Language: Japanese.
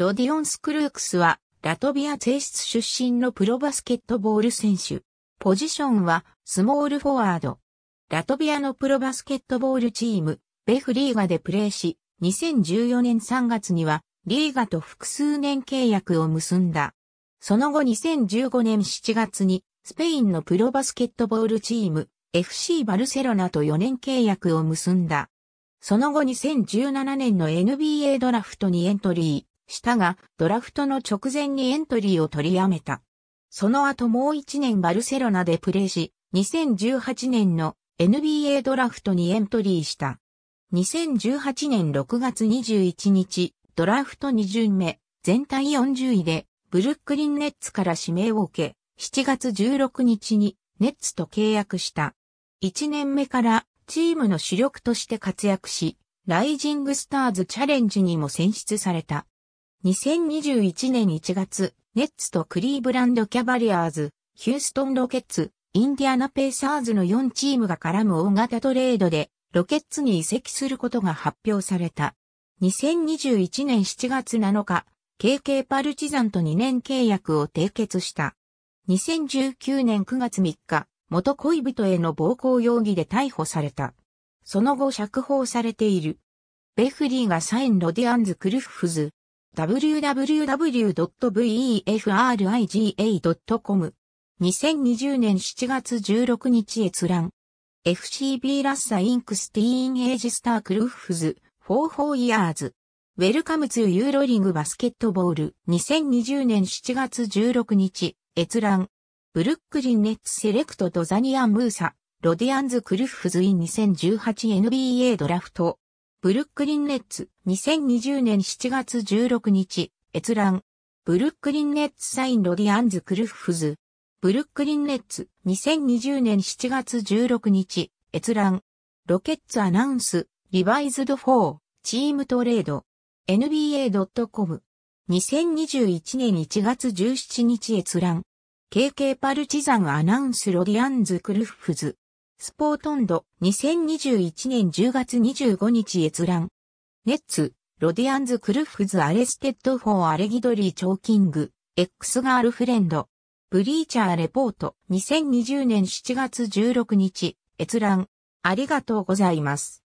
ロディオン・スクルークスは、ラトビア性質出身のプロバスケットボール選手。ポジションは、スモールフォワード。ラトビアのプロバスケットボールチーム、ベフリーガでプレーし、2014年3月には、リーガと複数年契約を結んだ。その後2015年7月に、スペインのプロバスケットボールチーム、FC バルセロナと4年契約を結んだ。その後2017年の NBA ドラフトにエントリー。したが、ドラフトの直前にエントリーを取りやめた。その後もう一年バルセロナでプレーし、2018年の NBA ドラフトにエントリーした。2018年6月21日、ドラフト2巡目、全体40位で、ブルックリンネッツから指名を受け、7月16日にネッツと契約した。1年目からチームの主力として活躍し、ライジングスターズチャレンジにも選出された。2021年1月、ネッツとクリーブランドキャバリアーズ、ヒューストンロケッツ、インディアナペーサーズの4チームが絡む大型トレードで、ロケッツに移籍することが発表された。2021年7月7日、KK パルチザンと2年契約を締結した。2019年9月3日、元恋人への暴行容疑で逮捕された。その後釈放されている。ベフリーがサイン・ロディアンズ・クルフフズ、www.vefriga.com 2020年7月16日閲覧 FCB ラッサインクスティーンエイジスタークルーフズ44 r f ー u r years Welcome to Euroligue b a s k 2020年7月16日閲覧ブルックリンネッツセレクトとザニアン・ムーサロディアンズ・クルーフズイン 2018NBA ドラフトブルックリンネッツ、2020年7月16日、閲覧。ブルックリンネッツサインロディアンズ・クルッフズ。ブルックリンネッツ、2020年7月16日、閲覧。ロケッツアナウンス、リバイズド4、チームトレード。nba.com。2021年1月17日閲覧。KK パルチザンアナウンスロディアンズ・クルッフズ。スポートンド、2021年10月25日閲覧。ネッツ、ロディアンズ・クルフズ・アレステッド・フォー・アレギドリー・チョーキング、X ガールフレンド。ブリーチャー・レポート、2020年7月16日、閲覧。ありがとうございます。